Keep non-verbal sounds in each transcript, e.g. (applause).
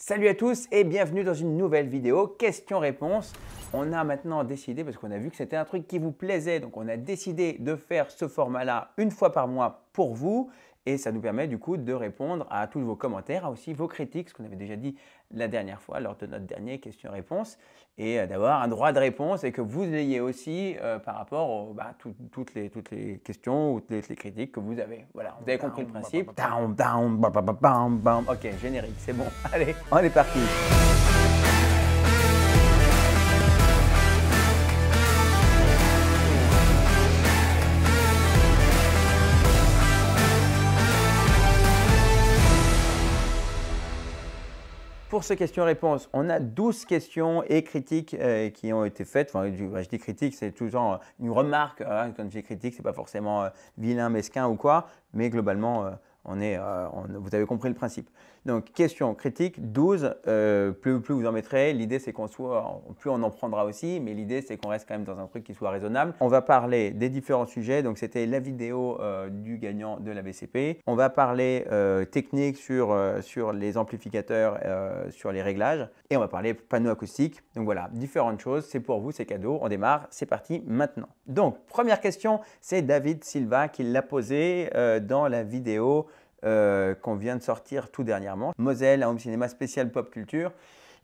Salut à tous et bienvenue dans une nouvelle vidéo question-réponse. On a maintenant décidé, parce qu'on a vu que c'était un truc qui vous plaisait, donc on a décidé de faire ce format-là une fois par mois pour vous. Et ça nous permet du coup de répondre à tous vos commentaires, à aussi vos critiques, ce qu'on avait déjà dit la dernière fois lors de notre dernier question-réponse, et euh, d'avoir un droit de réponse et que vous ayez aussi euh, par rapport à bah, toutes, les, toutes les questions ou toutes les critiques que vous avez. Voilà, vous avez compris le principe. Down, down, ok, générique, c'est bon. (laughs) Allez, on est parti. Pour ces questions-réponses, on a 12 questions et critiques euh, qui ont été faites. Enfin, je dis critique, c'est toujours une remarque. Quand je dis critique, ce n'est pas forcément euh, vilain, mesquin ou quoi. Mais globalement, euh, on est, vous avez compris le principe. Donc, question critique 12, euh, plus, plus, vous en mettrez, l'idée c'est qu'on soit, plus on en prendra aussi, mais l'idée c'est qu'on reste quand même dans un truc qui soit raisonnable. On va parler des différents sujets, donc c'était la vidéo euh, du gagnant de la BCP. On va parler euh, technique sur, sur les amplificateurs, sur les réglages, et on va parler panneau acoustique. Donc voilà, différentes choses, c'est pour vous, c'est cadeau. On démarre, c'est parti maintenant. Donc, première question, c'est David Silva qui l'a posé dans la vidéo euh, qu'on vient de sortir tout dernièrement. Moselle, un home cinéma spécial pop culture.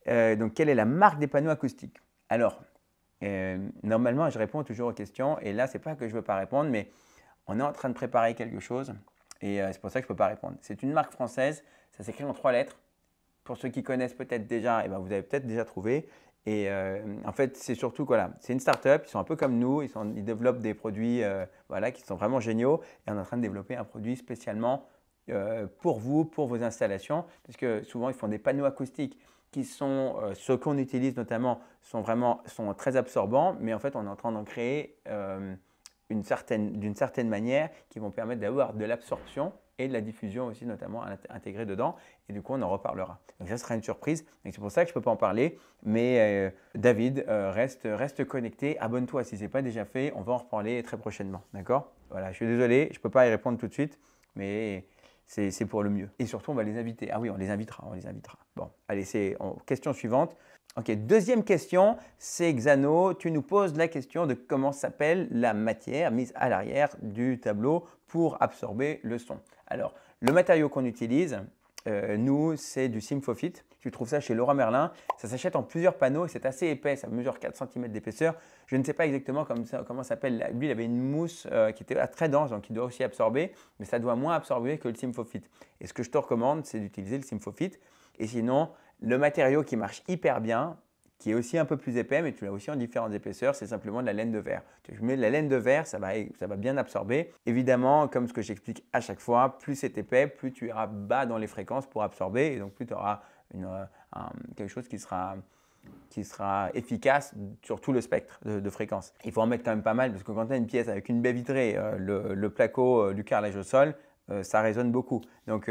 Euh, donc, quelle est la marque des panneaux acoustiques Alors, euh, normalement, je réponds toujours aux questions. Et là, ce n'est pas que je ne veux pas répondre, mais on est en train de préparer quelque chose. Et c'est pour ça que je ne peux pas répondre. C'est une marque française. Ça s'écrit en trois lettres. Pour ceux qui connaissent peut-être déjà, eh ben, vous avez peut-être déjà trouvé. Et en fait, c'est surtout voilà, c'est une start up Ils sont un peu comme nous. Ils, développent des produits qui sont vraiment géniaux. Et on est en train de développer un produit spécialement euh, pour vous, pour vos installations, parce que souvent ils font des panneaux acoustiques qui sont euh, ceux qu'on utilise notamment sont vraiment sont très absorbants, mais en fait on est en train d'en créer euh, une certaine d'une certaine manière qui vont permettre d'avoir de l'absorption et de la diffusion aussi notamment intégrée dedans. Et du coup on en reparlera. Donc ça sera une surprise. C'est pour ça que je ne peux pas en parler. Mais David reste reste connecté. Abonne-toi si c'est pas déjà fait. On va en reparler très prochainement. D'accord Voilà. Je suis désolé, je ne peux pas y répondre tout de suite, mais c'est pour le mieux. Et surtout, on va les inviter. Ah oui, on les invitera, on les invitera. Bon, allez, c'est question suivante. Ok, deuxième question, c'est Xano. Tu nous poses la question de comment s'appelle la matière mise à l'arrière du tableau pour absorber le son. Alors, le matériau qu'on utilise, euh, nous, c'est du Symfofit. Tu trouves ça chez Laura Merlin. Ça s'achète en plusieurs panneaux et c'est assez épais. Ça mesure 4 cm d'épaisseur. Je ne sais pas exactement comment ça s'appelle. Lui, il avait une mousse euh, qui était très dense, donc il doit aussi absorber, mais ça doit moins absorber que le Symfofit. Et ce que je te recommande, c'est d'utiliser le Symfofit. Et sinon, le matériau qui marche hyper bien, qui est aussi un peu plus épais, mais tu l'as aussi en différentes épaisseurs, c'est simplement de la laine de verre. Tu mets de la laine de verre, ça va, ça va bien absorber. Évidemment, comme ce que j'explique à chaque fois, plus c'est épais, plus tu iras bas dans les fréquences pour absorber, et donc plus tu auras une, euh, un, quelque chose qui sera qui sera efficace sur tout le spectre de, de fréquences. Il faut en mettre quand même pas mal parce que quand tu as une pièce avec une baie vitrée, euh, le, placo euh, du carrelage au sol, ça résonne beaucoup. Donc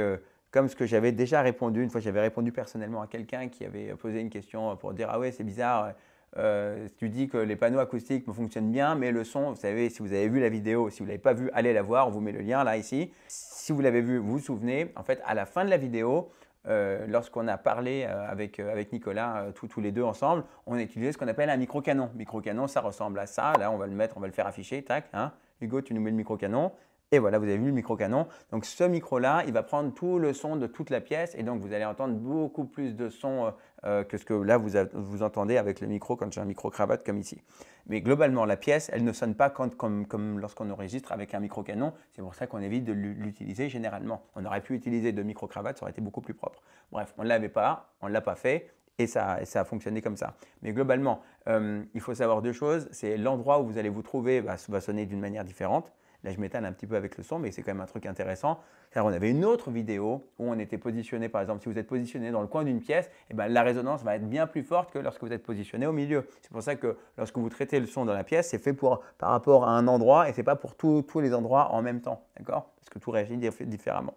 comme ce que j'avais déjà répondu, une fois j'avais répondu personnellement à quelqu'un qui avait euh, posé une question euh, pour dire Ah ouais, c'est bizarre, euh, tu dis que les panneaux acoustiques me fonctionnent bien, mais le son, vous savez, si vous avez vu la vidéo, si vous ne l'avez pas vu, allez la voir, on vous met le lien là ici. Si vous l'avez vu, vous vous souvenez, en fait, à la fin de la vidéo, lorsqu'on a parlé avec, avec, Nicolas tous les deux ensemble, on a utilisé ce qu'on appelle un micro-canon. Micro-canon, ça ressemble à ça. Là, on va le mettre, on va le faire afficher. Tac, hein. Hugo, tu nous mets le micro-canon. Et voilà, vous avez vu le micro-canon. Donc ce micro-là, il va prendre tout le son de toute la pièce et donc vous allez entendre beaucoup plus de son euh, euh, que ce que là vous, entendez avec le micro quand j'ai un micro-cravate comme ici. Mais globalement, la pièce, elle ne sonne pas comme, lorsqu'on enregistre avec un micro-canon. C'est pour ça qu'on évite de l'utiliser généralement. On aurait pu utiliser de micro-cravates, ça aurait été beaucoup plus propre. Bref, on ne l'avait pas, on ne l'a pas fait. Et ça, ça, a fonctionné comme ça. Mais globalement, euh, il faut savoir deux choses. C'est l'endroit où vous allez vous trouver va sonner d'une manière différente. Là, je m'étale un petit peu avec le son, mais c'est quand même un truc intéressant. on avait une autre vidéo où on était positionné, par exemple, si vous êtes positionné dans le coin d'une pièce, eh ben, la résonance va être bien plus forte que lorsque vous êtes positionné au milieu. C'est pour ça que lorsque vous traitez le son dans la pièce, c'est fait par rapport à un endroit et ce n'est pas pour tous les endroits en même temps. D'accord Parce que tout réagit différemment.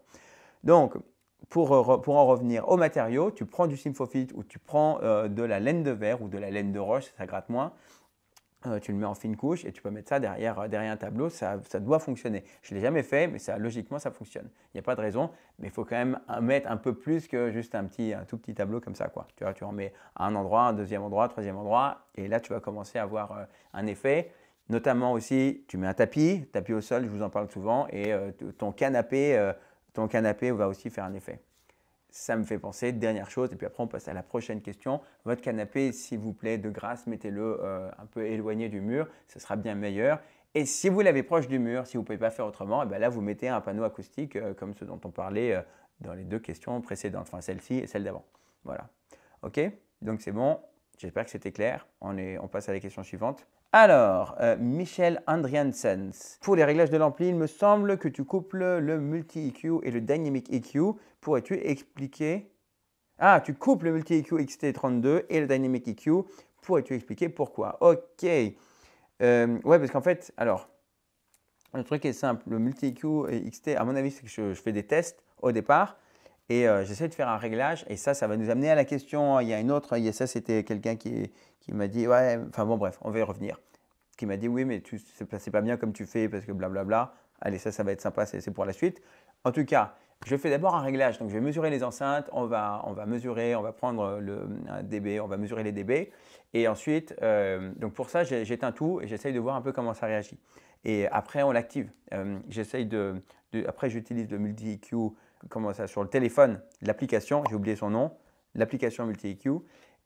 Donc, pour, en revenir au matériaux, tu prends du symphophyte ou tu prends euh, de la laine de verre ou de la laine de roche, ça gratte moins. Euh, tu le mets en fine couche et tu peux mettre ça derrière, euh, derrière un tableau, ça, ça doit fonctionner. Je ne l'ai jamais fait, mais ça, logiquement, ça fonctionne. Il n'y a pas de raison, mais il faut quand même mettre un peu plus que juste un, petit, un tout petit tableau comme ça. Quoi. Tu, vois, tu en mets à un endroit, un deuxième endroit, un troisième endroit, et là, tu vas commencer à avoir euh, un effet. Notamment aussi, tu mets un tapis, tapis au sol, je vous en parle souvent, et ton canapé, ton canapé va aussi faire un effet ça me fait penser, dernière chose, et puis après on passe à la prochaine question. Votre canapé, s'il vous plaît, de grâce, mettez-le euh, un peu éloigné du mur, ce sera bien meilleur. Et si vous l'avez proche du mur, si vous ne pouvez pas faire autrement, et eh ben là vous mettez un panneau acoustique euh, comme ce dont on parlait euh, dans les deux questions précédentes, enfin celle-ci et celle d'avant. Voilà. Ok Donc c'est bon, j'espère que c'était clair. est, on passe à la question suivante. Alors, euh, Michel Andriansens. Pour les réglages de l'ampli, il me semble que tu couples le multi-EQ et le dynamic EQ. Pourrais-tu expliquer Ah, tu coupes le multi-EQ XT32 et le dynamic EQ. Pourrais-tu expliquer pourquoi Ok. Euh, ouais, parce qu'en fait, alors, le truc est simple. Le multi-EQ et XT, à mon avis, c'est que je, fais des tests au départ. Et euh, j'essaie de faire un réglage. Et ça, ça va nous amener à la question. Il y a une autre. Il ça, c'était quelqu'un qui, qui m'a dit Ouais, enfin bon, bref, on va y revenir. Qui m'a dit Oui, mais tu n'est pas bien comme tu fais parce que blablabla. Allez, ça, ça va être sympa, c'est pour la suite. En tout cas, je fais d'abord un réglage. Donc, je vais mesurer les enceintes. On va, on va mesurer, on va prendre le un dB, on va mesurer les dB. Et ensuite, euh, donc pour ça, j'éteins tout et j'essaye de voir un peu comment ça réagit. Et après, on l'active. J'essaie euh, j'essaye de, de, Après, j'utilise le multi-EQ comment ça, sur le téléphone, l'application, j'ai oublié son nom, l'application multi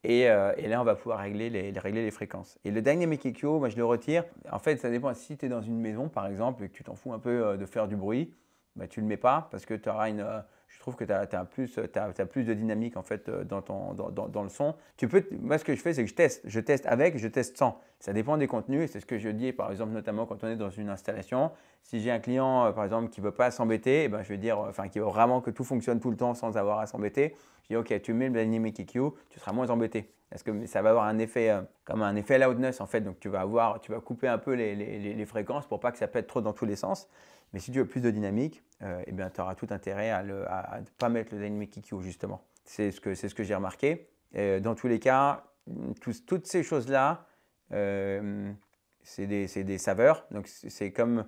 Et, euh, et, là, on va pouvoir régler les, régler les fréquences. Et le Dynamic EQ, moi, je le retire. En fait, ça dépend. Si tu es dans une maison, par exemple, et que tu t'en fous un peu euh, de faire du bruit, bah, tu ne le mets pas parce que tu auras une, euh, je trouve que tu as, as, plus de dynamique en fait euh, dans, dans, le son. Tu peux, moi, ce que je fais, c'est que je teste. Je teste avec, je teste sans. Ça dépend des contenus. C'est ce que je dis, par exemple, notamment quand on est dans une installation. Si j'ai un client, euh, par exemple, qui ne veut pas s'embêter, eh ben, je vais dire, euh, enfin, qui veut vraiment que tout fonctionne tout le temps sans avoir à s'embêter, je dis, OK, tu mets le Dynamic EQ, tu seras moins embêté. Parce que ça va avoir un effet, comme un effet loudness, en fait. Donc, tu vas, avoir, tu vas couper un peu les, les fréquences pour pas que ça pète trop dans tous les sens. Mais si tu veux plus de dynamique, euh, eh tu auras tout intérêt à ne pas mettre le dynamic EQ, justement. C'est ce que, ce que j'ai remarqué. Euh, dans tous les cas, mm, toutes ces choses-là, euh, c'est des, des, saveurs. Donc, c'est comme...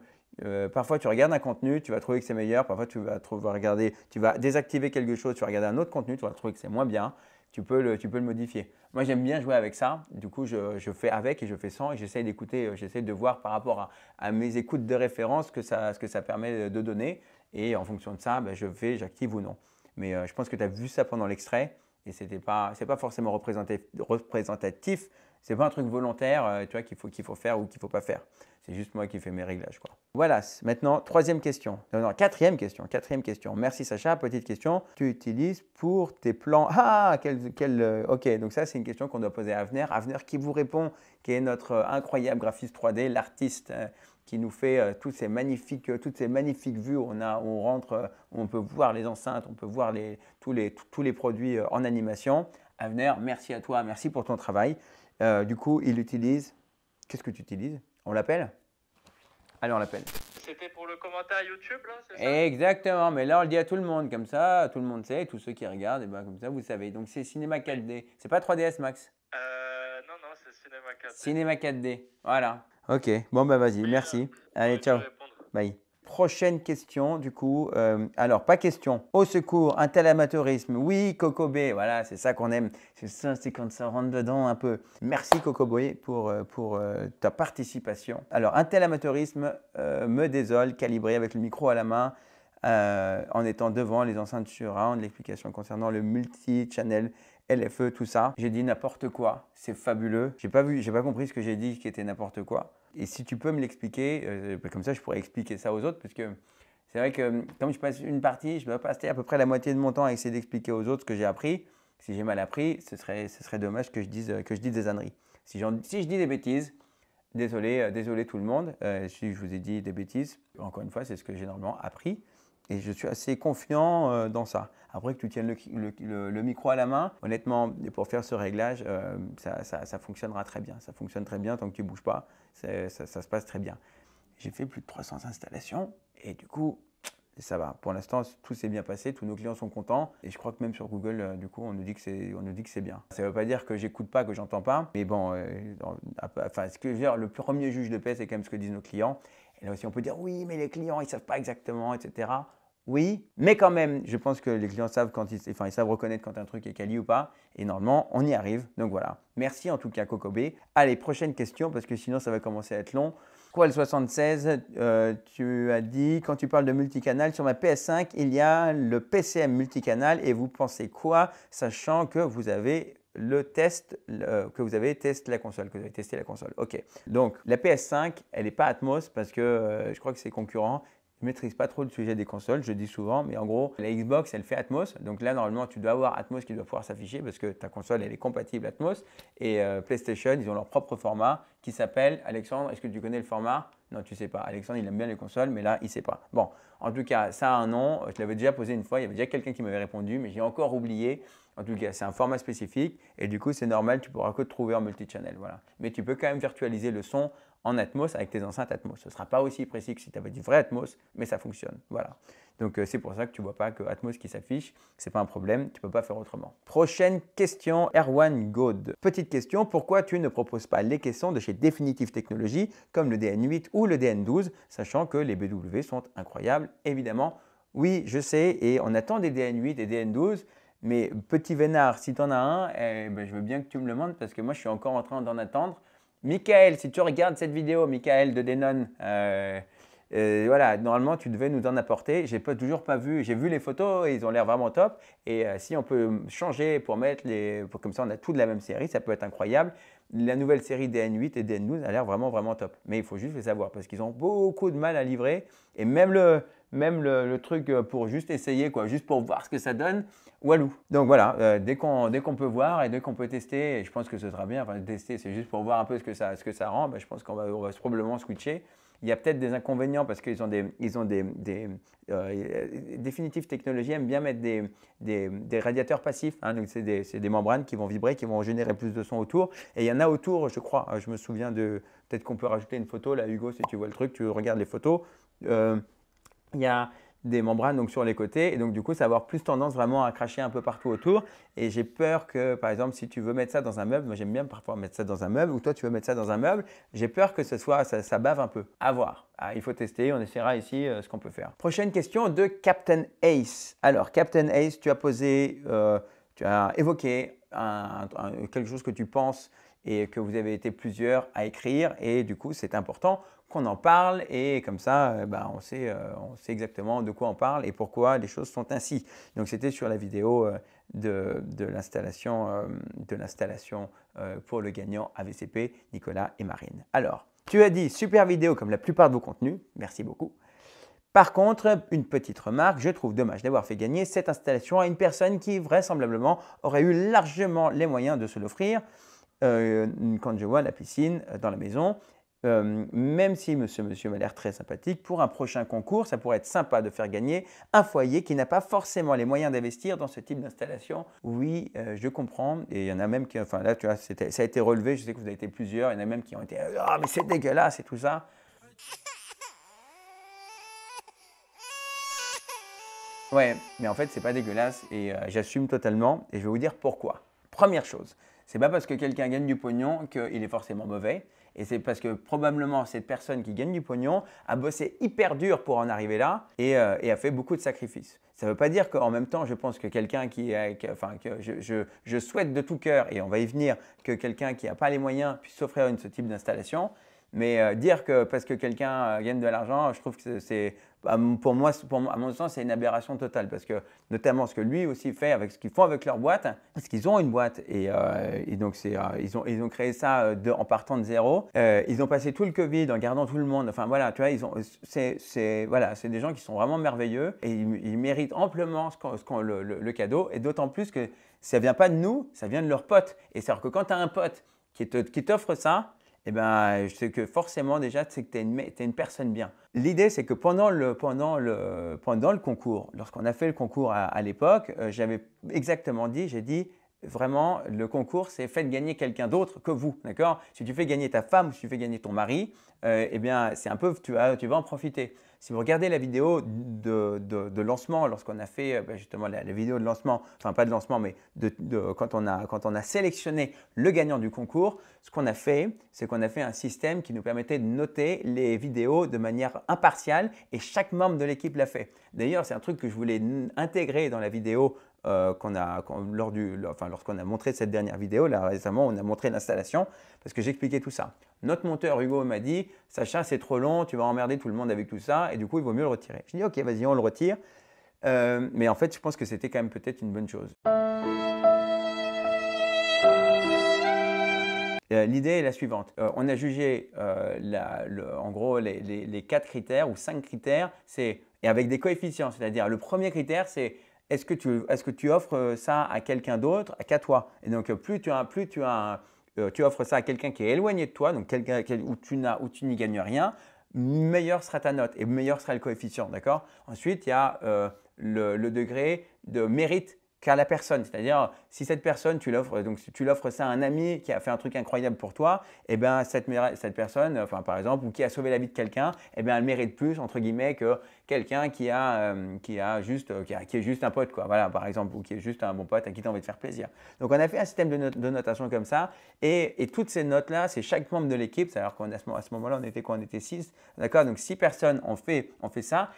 parfois, tu regardes un contenu, tu vas trouver que c'est meilleur. Parfois, tu vas, regarder, tu vas désactiver quelque chose, tu vas regarder un autre contenu, tu vas trouver que c'est moins bien tu peux le, tu peux le modifier. Moi, j'aime bien jouer avec ça. Du coup, je, je, fais avec et je fais sans et j'essaie d'écouter, euh, j'essaie de voir par rapport à, mes écoutes de référence que ça, ce que ça permet euh, de donner. Et en fonction de ça, bah, je fais, j'active ou non. Mais euh, je pense que tu as vu ça pendant l'extrait et ce n'est pas forcément représentatif c'est pas un truc volontaire, euh, tu vois, qu'il faut, qu'il faut faire ou qu'il faut pas faire. C'est juste moi qui fais mes réglages, quoi. Voilà. Maintenant, troisième question. Non, non, quatrième question. Quatrième question. Merci Sacha. Petite question. Tu utilises pour tes plans. Ah, quel, quel euh, ok. Donc ça, c'est une question qu'on doit poser à Avenir. Avenir qui vous répond, qui est notre euh, incroyable graphiste 3D, l'artiste qui nous fait toutes, ces magnifiques, toutes ces magnifiques vues. On, a, on rentre, on peut voir les enceintes, on peut voir les, tous, les, tous les produits en animation. Avenir, merci à toi, merci pour ton travail. Euh, du coup, il utilise. Qu'est-ce que tu utilises On l'appelle Allez, on l'appelle. C'était pour le commentaire YouTube, là, c'est ça Exactement, mais là, on le dit à tout le monde, comme ça, tout le monde sait, tous ceux qui regardent, et eh ben, comme ça, vous savez. Donc, c'est Cinéma 4D. C'est pas 3DS, Max euh, Non, non, c'est Cinéma 4D. Cinéma 4D, voilà. Ok, bon, bah vas-y, merci. Euh, Allez, ciao. Bye. Prochaine question, du coup. Euh, alors, pas question. Au secours, un tel amateurisme. Oui, Cocobé, voilà, c'est ça qu'on aime. C'est ça, c'est quand ça rentre dedans un peu. Merci, Coco pour, euh, pour euh, ta participation. Alors, un tel amateurisme me désole, calibré avec le micro à la main. en étant devant les enceintes surround, l'explication concernant le multi-channel LFE, tout ça. J'ai dit n'importe quoi. C'est fabuleux. J'ai pas vu, j'ai pas compris ce que j'ai dit qui était n'importe quoi. Et si tu peux me l'expliquer, euh, bah, comme ça je pourrais expliquer ça aux autres, parce que c'est vrai que hum, comme je passe une partie, je dois passer à peu près la moitié de mon temps à essayer d'expliquer aux autres ce que j'ai appris. Si j'ai mal appris, ce serait, ce serait dommage que je dise, euh, que je dise des âneries. Si, si je dis des bêtises, désolé, euh, désolé tout le monde, si je vous ai dit des bêtises, encore une fois, c'est ce que j'ai normalement appris. Et je suis assez confiant euh, dans ça. Après que tu tiennes le, micro à la main, honnêtement, pour faire ce réglage, euh, ça, fonctionnera très bien. Ça fonctionne très bien tant que tu ne bouges pas. Ça, se passe très bien. J'ai fait plus de 300 installations et du coup, ça va. Pour l'instant, tout s'est bien passé, tous nos clients sont contents et je crois que même sur Google, euh, du coup, on nous dit que c'est, on nous dit que c'est bien. Ça ne veut pas dire que j'écoute pas, que j'entends pas, mais bon, ce que le premier juge de paix, c'est quand même ce que disent nos clients et là aussi, on peut dire oui, mais les clients, ils ne savent pas exactement, etc. Oui, mais quand même, je pense que les clients savent quand ils, enfin, ils savent reconnaître quand un truc est quali ou pas. Et normalement, on y arrive. Donc voilà. Merci en tout cas, Kokobé. Allez, prochaine question, parce que sinon, ça va commencer à être long. Quoi, le 76 Tu as dit, quand tu parles de multicanal, sur ma PS5, il y a le PCM multicanal. Et vous pensez quoi, sachant que vous avez le test euh, que vous avez testé la console, que vous avez testé la console. OK. Donc, la PS5, elle n'est pas Atmos parce que euh, je crois que c'est concurrents ne maîtrise pas trop le sujet des consoles, je dis souvent, mais en gros, la Xbox, elle fait Atmos. Donc là, normalement, tu dois avoir Atmos qui doit pouvoir s'afficher parce que ta console, elle est compatible Atmos. Et euh, PlayStation, ils ont leur propre format qui s'appelle, Alexandre, est-ce que tu connais le format non, tu sais pas. Alexandre, il aime bien les consoles, mais là, il sait pas. Bon, en tout cas, ça a un nom. Je l'avais déjà posé une fois. Il y avait déjà quelqu'un qui m'avait répondu, mais j'ai encore oublié. En tout cas, c'est un format spécifique et du coup, c'est normal. Tu pourras que te trouver en multichannel. Voilà. Mais tu peux quand même virtualiser le son en Atmos avec tes enceintes Atmos. Ce ne sera pas aussi précis que si tu avais du vrai Atmos, mais ça fonctionne. Voilà. Donc euh, c'est pour ça que tu ne vois pas que Atmos qui s'affiche, ce n'est pas un problème, tu ne peux pas faire autrement. Prochaine question, Erwan God. Petite question, pourquoi tu ne proposes pas les caissons de chez Definitive Technologies comme le DN8 ou le DN12, sachant que les BW sont incroyables, évidemment. Oui, je sais, et on attend des DN8 et DN12, mais petit vénard, si tu en as un, eh ben, je veux bien que tu me le demandes parce que moi je suis encore en train d'en attendre. Michael, si tu regardes cette vidéo, Michael de Denon, euh, euh, voilà, normalement, tu devais nous en apporter. J'ai pas, toujours pas vu. J'ai vu les photos, ils ont l'air vraiment top. Et euh, si on peut changer pour mettre les, comme ça, on a tout de la même série, ça peut être incroyable. La nouvelle série DN8 et DN12 a l'air vraiment, vraiment top. Mais il faut juste les savoir parce qu'ils ont beaucoup de mal à livrer. Et même le, même le, truc euh, pour juste essayer, quoi, juste pour voir ce que ça donne, walou. Donc voilà, euh, qu'on dès qu'on peut voir et dès qu'on peut tester, et je pense que ce sera bien, enfin tester, c'est juste pour voir un peu ce que ça, ce que ça rend, ben, je pense qu'on va, on va probablement switcher. Il y a peut-être des inconvénients parce qu'ils ont des, ils ont des, des euh, euh définitive technologie aime bien mettre des, des, radiateurs passifs. Hein, donc c'est des, des, membranes qui vont vibrer, qui vont générer plus de son autour. Et il y en a autour, je crois. Hein, je me souviens de. Peut-être qu'on peut rajouter une photo là, Hugo, si tu vois le truc, tu regardes les photos il y a des membranes donc sur les côtés et donc du coup ça va avoir plus tendance vraiment à cracher un peu partout autour et j'ai peur que par exemple si tu veux mettre ça dans un meuble, moi j'aime bien parfois mettre ça dans un meuble ou toi tu veux mettre ça dans un meuble, j'ai peur que ce soit ça, bave un peu. À voir. Ah, il faut tester, on essaiera ici euh, ce qu'on peut faire. Prochaine question de Captain Ace. Alors Captain Ace, tu as posé euh, tu évoqué quelque chose que tu penses et que vous avez été plusieurs à écrire. Et du coup, c'est important qu'on en parle et comme ça, euh, bah, on, sait, euh, on sait exactement de quoi on parle et pourquoi les choses sont ainsi. Donc, c'était sur la vidéo euh, de, de l'installation, de l'installation pour le gagnant AVCP, Nicolas et Marine. Alors, tu as dit super vidéo comme la plupart de vos contenus. Merci beaucoup. Par contre, une petite remarque, je trouve dommage d'avoir fait gagner cette installation à une personne qui vraisemblablement aurait eu largement les moyens de se l'offrir. Euh, quand je vois la piscine euh, dans la maison, euh, même si Monsieur monsieur m'a l'air très sympathique, pour un prochain concours, ça pourrait être sympa de faire gagner un foyer qui n'a pas forcément les moyens d'investir dans ce type d'installation. Oui, je comprends. Et il y en a même qui, enfin là, tu vois, ça a été relevé. Je sais que vous avez été plusieurs. Il y en a même qui ont été, ah, mais c'est dégueulasse et tout ça. Ouais, mais en fait, c'est pas dégueulasse et euh, j'assume totalement et je vais vous dire pourquoi. Première chose, c'est pas parce que quelqu'un gagne du pognon qu'il est forcément mauvais. Et c'est parce que probablement cette personne qui gagne du pognon a bossé hyper dur pour en arriver là et, euh, a fait beaucoup de sacrifices. Ça veut pas dire qu'en même temps, je pense que quelqu'un qui, a, enfin, que je, je, souhaite de tout cœur, et on va y venir, que quelqu'un qui n'a pas les moyens puisse s'offrir ce type d'installation. Mais euh, dire que parce que quelqu'un gagne de l'argent, je trouve que c'est pour moi, à mon sens, c'est une aberration totale parce que notamment ce que lui aussi fait avec ce qu'ils font avec leur boîte, parce qu'ils ont une boîte et, euh, donc euh, ils, ont, ils ont créé ça euh, en partant de zéro. ils ont passé tout le Covid en gardant tout le monde. Enfin voilà, tu vois, c'est, voilà, c'est des gens qui sont vraiment merveilleux et ils, méritent amplement ce le, cadeau et d'autant plus que ça vient pas de nous, ça vient de leurs potes. Et c'est dire que quand tu as un pote qui, qui t'offre ça, eh ben, je sais que forcément déjà, c'est que tu es, une personne bien. L'idée, c'est que pendant le, concours, lorsqu'on a fait le concours à, l'époque, euh, j'avais exactement dit, j'ai dit, vraiment, le concours, c'est faites gagner quelqu'un d'autre que vous, d'accord Si tu fais gagner ta femme ou si tu fais gagner ton mari, euh, eh bien, c'est un peu, tu vas en profiter. Si vous regardez la vidéo de, lancement, lorsqu'on a fait euh, bah, justement la, vidéo de lancement, enfin pas de lancement, mais quand on a sélectionné le gagnant du concours, ce qu'on a fait, c'est qu'on a fait un système qui nous permettait de noter les vidéos de manière impartiale et chaque membre de l'équipe l'a fait. D'ailleurs, c'est un truc que je voulais intégrer dans la vidéo euh, a, lors du, enfin, lorsqu'on a montré cette dernière vidéo, là récemment, on a montré l'installation parce que j'expliquais tout ça. Notre monteur Hugo m'a dit Sacha, c'est trop long, tu vas emmerder tout le monde avec tout ça et du coup, il vaut mieux le retirer. Je dit « Ok, vas-y, on le retire. Euh, mais en fait, je pense que c'était quand même peut-être une bonne chose. Euh, l'idée est la suivante. on a jugé, la, en gros, les, les, les quatre critères ou cinq critères, c'est et avec des coefficients. C'est-à-dire, le premier critère, c'est est-ce que, tu, est offres euh, ça à quelqu'un d'autre qu'à toi Et donc, euh, plus tu as, plus tu as, euh, tu offres ça à quelqu'un qui est éloigné de toi, donc quelqu'un où tu n'y gagnes rien, meilleur sera ta note et meilleur sera le coefficient, d'accord Ensuite, il y a le, degré de mérite car la personne. C'est-à-dire, si cette personne, tu l'offres, donc tu l'offres ça à un ami qui a fait un truc incroyable pour toi, et eh bien cette, personne, par exemple, ou qui a sauvé la vie de quelqu'un, eh bien elle mérite plus entre guillemets que quelqu'un qui a, euh, juste, euh, est juste un pote, quoi. Voilà, par exemple, ou qui est juste un bon pote à qui tu as envie de faire plaisir. Donc on a fait un système de, notation comme ça, et, toutes ces notes là, c'est chaque membre de l'équipe. C'est-à-dire qu'à ce, moment-là, on était quoi On était six, d'accord Donc six personnes fait, ont fait ça,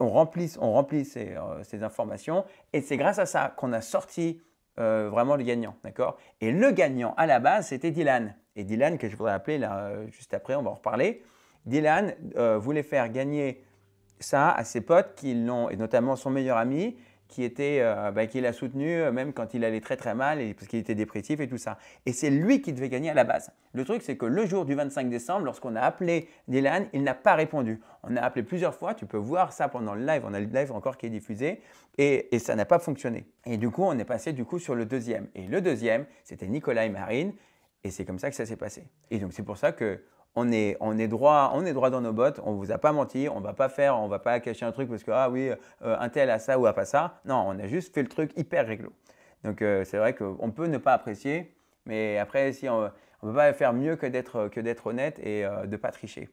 on remplit, on remplit euh, ces, informations et c'est grâce à ça qu'on a sorti euh, vraiment le gagnant, d'accord Et le gagnant à la base, c'était Dylan. Et Dylan, que je voudrais appeler là, euh, juste après, on va en reparler. Dylan voulait faire gagner ça à ses potes qui l'ont, et notamment son meilleur ami, qui, était, euh, bah, qui l'a soutenu, euh, même quand il allait très très mal, et, parce qu'il était dépressif et tout ça. Et c'est lui qui devait gagner à la base. Le truc, c'est que le jour du 25 décembre, lorsqu'on a appelé Dylan, il n'a pas répondu. On a appelé plusieurs fois, tu peux voir ça pendant le live, on a le live encore qui est diffusé, et, et ça n'a pas fonctionné. Et du coup, on est passé du coup sur le deuxième. Et le deuxième, c'était Nicolas et Marine, et c'est comme ça que ça s'est passé. Et donc c'est pour ça que on est, droit, on est droit dans nos bottes, on ne vous a pas menti, on ne va pas faire, on va pas cacher un truc parce que, ah oui, euh, un tel a ça ou a pas ça. Non, on a juste fait le truc hyper réglo. Donc euh, c'est vrai qu'on peut ne pas apprécier, mais après, si on ne peut pas faire mieux que d'être honnête et euh, de ne pas tricher.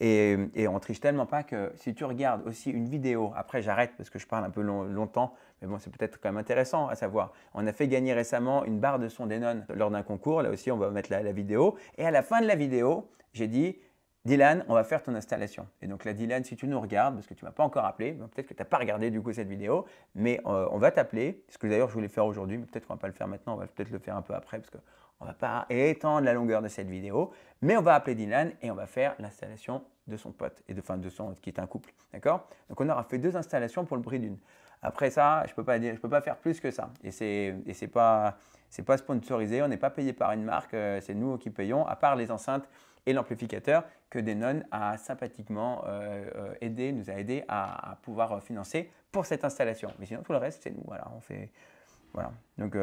Et, et, on triche tellement pas que si tu regardes aussi une vidéo, après j'arrête parce que je parle un peu longtemps, mais bon, c'est peut-être quand même intéressant à savoir. On a fait gagner récemment une barre de son Denon lors d'un concours. Là aussi, on va mettre la vidéo. Et à la fin de la vidéo, j'ai dit, Dylan, on va faire ton installation. Et donc là, Dylan, si tu nous regardes, parce que tu ne m'as pas encore appelé, bah, peut-être que tu n'as pas regardé du coup cette vidéo, mais euh, on va t'appeler, ce que d'ailleurs je voulais faire aujourd'hui, mais peut-être qu'on ne va pas le faire maintenant, on va peut-être le faire un peu après, parce qu'on ne va pas étendre la longueur de cette vidéo, mais on va appeler Dylan et on va faire l'installation de son pote, et de, enfin de son, qui est un couple, d'accord Donc on aura fait deux installations pour le prix d'une. Après ça, je ne peux, pas dire, je peux pas faire plus que ça, et ce pas, pas sponsorisé, on n'est pas payé par une marque, euh, c'est nous qui payons, à part les enceintes et l'amplificateur que Denon a sympathiquement euh, euh, aidé, nous a aidé à, pouvoir euh, financer pour cette installation. Mais sinon, tout le reste, c'est nous. Voilà, on fait. Voilà. Donc,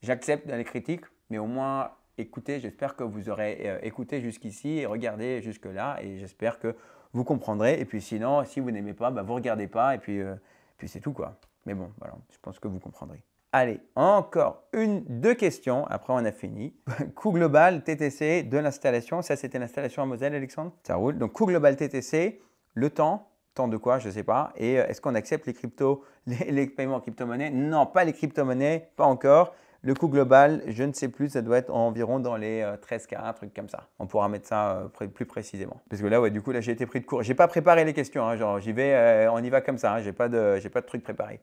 j'accepte les critiques, mais au moins écoutez. J'espère que vous aurez écouté jusqu'ici et regardé jusque-là. Et j'espère que vous comprendrez. Et puis, sinon, si vous n'aimez pas, bah, vous ne regardez pas. Et puis, puis c'est tout, quoi. Mais bon, voilà, je pense que vous comprendrez. Allez, encore une, deux questions, après on a fini. (laughs) coût global TTC de l'installation, ça c'était l'installation à Moselle, Alexandre Ça roule. Donc coût global TTC, le temps, temps de quoi, je ne sais pas. Et euh, est-ce qu'on accepte les cryptos, (laughs) les, paiements en crypto-monnaie Non, pas les crypto-monnaies, pas encore. Le coût global, je ne sais plus, ça doit être environ dans les 13K, euh, un truc comme ça. On pourra mettre ça euh, plus précisément. Parce que là, ouais, du coup, là, j'ai été pris de court. J'ai pas préparé les questions, hein. genre j'y vais, on y va comme ça, n'ai hein. pas j'ai pas de truc préparé.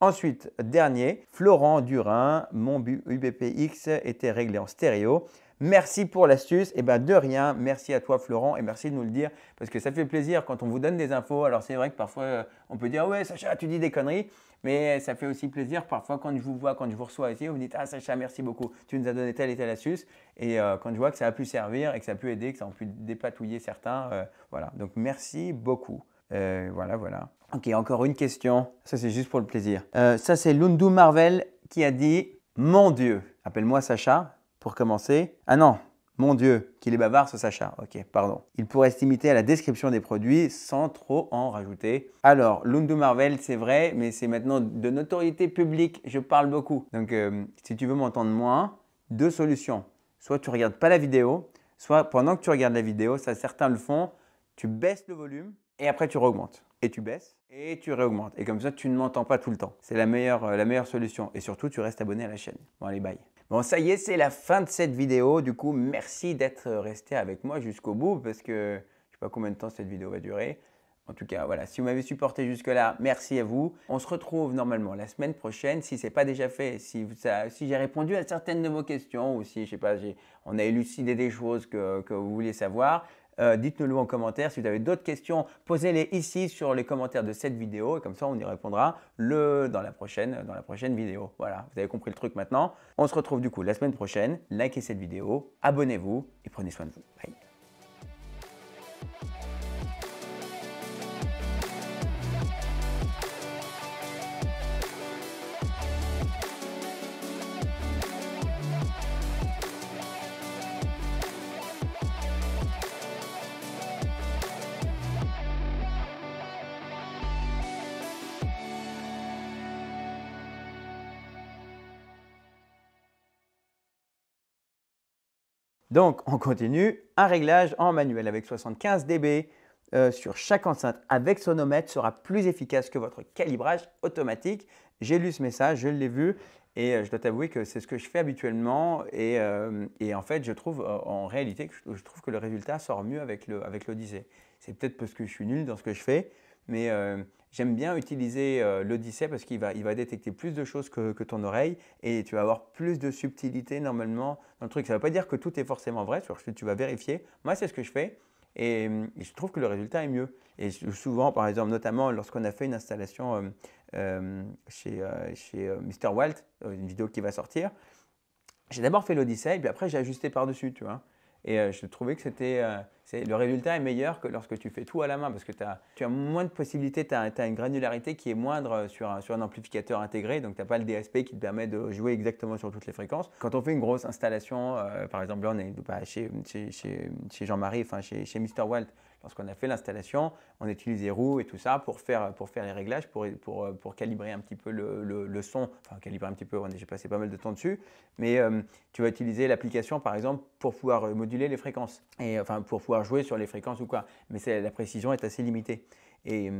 Ensuite, dernier, Florent Durin, mon UBPX était réglé en stéréo. Merci pour l'astuce. eh ben, de rien, merci à toi Florent et merci de nous le dire parce que ça fait plaisir quand on vous donne des infos. Alors c'est vrai que parfois euh, on peut dire ouais Sacha tu dis des conneries, mais ça fait aussi plaisir parfois quand je vous vois, quand je vous reçois ici, vous me dites ah Sacha merci beaucoup, tu nous as donné telle et telle astuce et euh, quand je vois que ça a pu servir et que ça a pu aider, que ça a pu dépatouiller certains, euh, voilà. Donc merci beaucoup. Euh, voilà, voilà. Ok, encore une question. Ça, c'est juste pour le plaisir. Euh, ça, c'est Lundu Marvel qui a dit Mon Dieu. Appelle-moi Sacha, pour commencer. Ah non, mon Dieu, qu'il est bavard ce Sacha. Ok, pardon. Il pourrait se à la description des produits sans trop en rajouter. Alors, Lundu Marvel, c'est vrai, mais c'est maintenant de notoriété publique. Je parle beaucoup. Donc, euh, si tu veux m'entendre moins, deux solutions. Soit tu regardes pas la vidéo, soit pendant que tu regardes la vidéo, ça certains le font, tu baisses le volume et après tu re-augmentes, Et tu baisses, et tu réaugmentes. Et comme ça, tu ne m'entends pas tout le temps. C'est la meilleure, euh, la meilleure solution. Et surtout, tu restes abonné à la chaîne. Bon, allez, bye. Bon, ça y est, c'est la fin de cette vidéo. Du coup, merci d'être euh, resté avec moi jusqu'au bout parce que je ne sais pas combien de temps cette vidéo va durer. En tout cas, voilà, si vous m'avez supporté jusque-là, merci à vous. On se retrouve normalement la semaine prochaine. Si ce n'est pas déjà fait, si, si j'ai répondu à certaines de vos questions ou si, je sais pas, on a élucidé des choses que, que vous voulez savoir, euh, dites-nous-le en commentaire. Si vous avez d'autres questions, posez-les ici sur les commentaires de cette vidéo. Et comme ça, on y répondra le, dans, la prochaine, dans la prochaine vidéo. Voilà, vous avez compris le truc maintenant. On se retrouve du coup la semaine prochaine. Likez cette vidéo, abonnez-vous et prenez soin de vous. Bye. Donc on continue, un réglage en manuel avec 75 dB euh, sur chaque enceinte avec sonomètre sera plus efficace que votre calibrage automatique. J'ai lu ce message, je l'ai vu et euh, je dois t'avouer que c'est ce que je fais habituellement et, euh, en fait je trouve en réalité que je trouve que le résultat sort mieux avec le avec C'est peut-être parce que je suis nul dans ce que je fais, mais J'aime bien utiliser euh, l'Odyssey parce qu'il va, détecter plus de choses que, ton oreille et tu vas avoir plus de subtilité normalement dans le truc. Ça ne veut pas dire que tout est forcément vrai, que tu vas vérifier. Moi, c'est ce que je fais et, hum, je trouve que le résultat est mieux. Et souvent, par exemple, notamment lorsqu'on a fait une installation hum, hum, chez, euh, chez euh, Mr. Walt, une vidéo qui va sortir, j'ai d'abord fait l'Odyssée et puis après j'ai ajusté par-dessus, tu vois. Et euh, je trouvais que c'était, euh, le résultat est meilleur que lorsque tu fais tout à la main parce que tu as moins de possibilités, tu as, une granularité qui est moindre euh, sur un, sur un amplificateur intégré, donc tu n'as pas le DSP qui te permet de jouer exactement sur toutes les fréquences. Quand on fait une grosse installation, par exemple là on est bah, chez, Jean-Marie, enfin chez, chez Mr. Walt, Lorsqu'on a fait l'installation, on utilise les roues et tout ça pour faire, les réglages, pour, pour, calibrer un petit peu le, son. Enfin, calibrer un petit peu, j'ai passé pas mal de temps dessus. Mais euh, tu vas utiliser l'application, par exemple, pour pouvoir euh, moduler les fréquences. Et, euh, enfin, pour pouvoir jouer sur les fréquences ou quoi. Mais la précision est assez limitée. Et,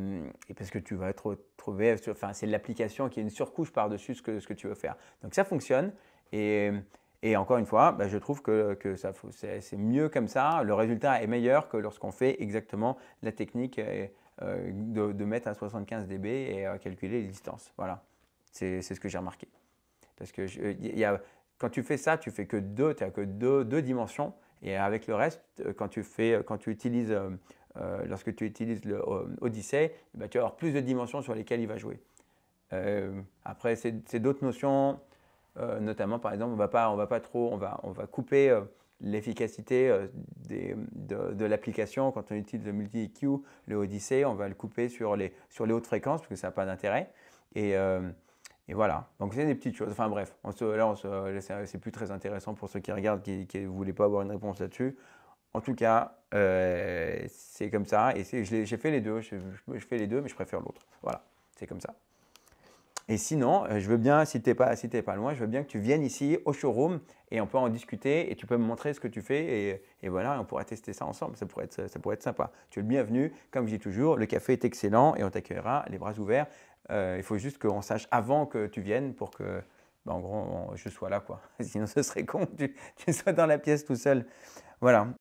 parce que tu vas être trouver, enfin c'est l'application qui est une surcouche par-dessus ce que, ce que tu veux faire. Donc ça fonctionne et et encore une fois, bah, je trouve que, c'est, mieux comme ça, le résultat est meilleur que lorsqu'on fait exactement la technique euh, euh, de, mettre à 75 dB et euh, calculer les distances. Voilà, c'est, ce que j'ai remarqué. Parce que quand tu fais ça, tu fais que deux, tu n'as que deux, dimensions. Et avec le reste, quand tu, utilises, lorsque tu utilises le Odyssey, bah, tu vas avoir plus de dimensions sur lesquelles il va jouer. après, c'est d'autres notions euh, notamment, par exemple, on va on va pas trop, on va, on va couper euh, l'efficacité euh, de, l'application quand on utilise le multi-EQ, le Odyssey, on va le couper sur les, sur les hautes fréquences parce que ça n'a pas d'intérêt. Et, voilà. Donc, c'est des petites choses. Enfin, bref, on là, c'est plus très intéressant pour ceux qui regardent, qui ne voulaient pas avoir une réponse là-dessus. En tout cas, c'est comme ça. Et j'ai fait les deux. je fais les deux, mais je préfère l'autre. Voilà, c'est comme ça. Et sinon, euh, je veux bien, si tu n'es pas, si pas loin, je veux bien que tu viennes ici au showroom et on peut en discuter et tu peux me montrer ce que tu fais et, voilà, on pourra tester ça ensemble. Ça pourrait, être, ça pourrait être sympa. Tu es le bienvenu. Comme je dis toujours, le café est excellent et on t'accueillera les bras ouverts. Euh, il faut juste qu'on sache avant que tu viennes pour que, ben, en gros, je sois là. quoi. (laughs) Sinon, ce serait con que tu, tu sois dans la pièce tout seul. Voilà.